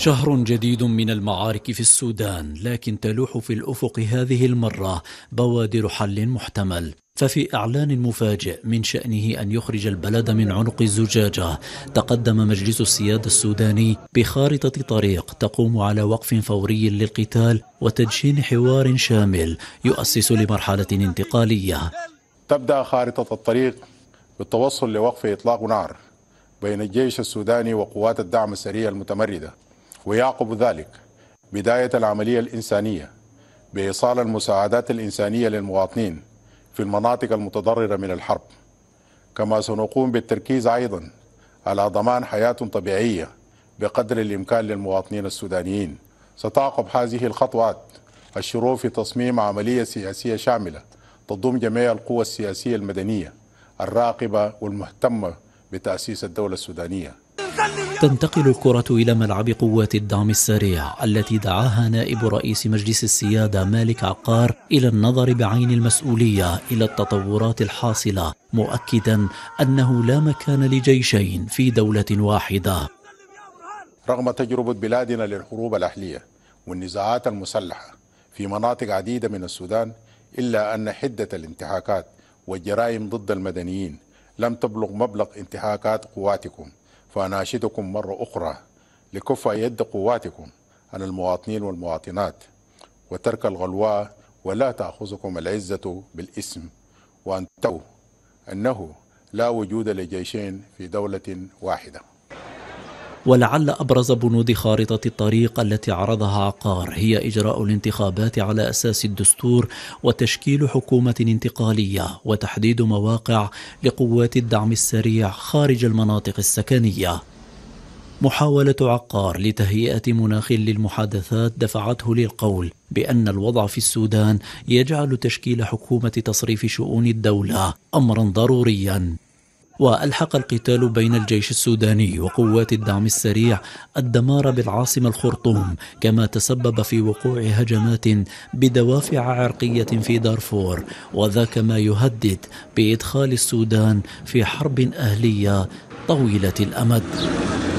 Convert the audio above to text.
شهر جديد من المعارك في السودان لكن تلوح في الافق هذه المره بوادر حل محتمل ففي اعلان مفاجئ من شانه ان يخرج البلد من عنق الزجاجه تقدم مجلس السياده السوداني بخارطه طريق تقوم على وقف فوري للقتال وتدشين حوار شامل يؤسس لمرحله انتقاليه تبدا خارطه الطريق بالتوصل لوقف اطلاق نار بين الجيش السوداني وقوات الدعم السريع المتمرده ويعقب ذلك بداية العملية الإنسانية بإيصال المساعدات الإنسانية للمواطنين في المناطق المتضررة من الحرب كما سنقوم بالتركيز أيضا على ضمان حياة طبيعية بقدر الإمكان للمواطنين السودانيين ستعقب هذه الخطوات الشروع في تصميم عملية سياسية شاملة تضم جميع القوى السياسية المدنية الراقبة والمهتمة بتأسيس الدولة السودانية تنتقل الكرة إلى ملعب قوات الدعم السريع التي دعاها نائب رئيس مجلس السيادة مالك عقار إلى النظر بعين المسؤولية إلى التطورات الحاصلة مؤكدا أنه لا مكان لجيشين في دولة واحدة رغم تجربة بلادنا للحروب الأهلية والنزاعات المسلحة في مناطق عديدة من السودان إلا أن حدة الانتهاكات والجرائم ضد المدنيين لم تبلغ مبلغ انتهاكات قواتكم فأناشدكم مرة أخرى لكف يد قواتكم عن المواطنين والمواطنات وترك الغلواء ولا تأخذكم العزة بالإسم وأن أنه لا وجود لجيشين في دولة واحدة ولعل أبرز بنود خارطة الطريق التي عرضها عقار هي إجراء الانتخابات على أساس الدستور وتشكيل حكومة انتقالية وتحديد مواقع لقوات الدعم السريع خارج المناطق السكنية محاولة عقار لتهيئة مناخ للمحادثات دفعته للقول بأن الوضع في السودان يجعل تشكيل حكومة تصريف شؤون الدولة أمرا ضروريا وألحق القتال بين الجيش السوداني وقوات الدعم السريع الدمار بالعاصمة الخرطوم كما تسبب في وقوع هجمات بدوافع عرقية في دارفور وذاك ما يهدد بإدخال السودان في حرب أهلية طويلة الأمد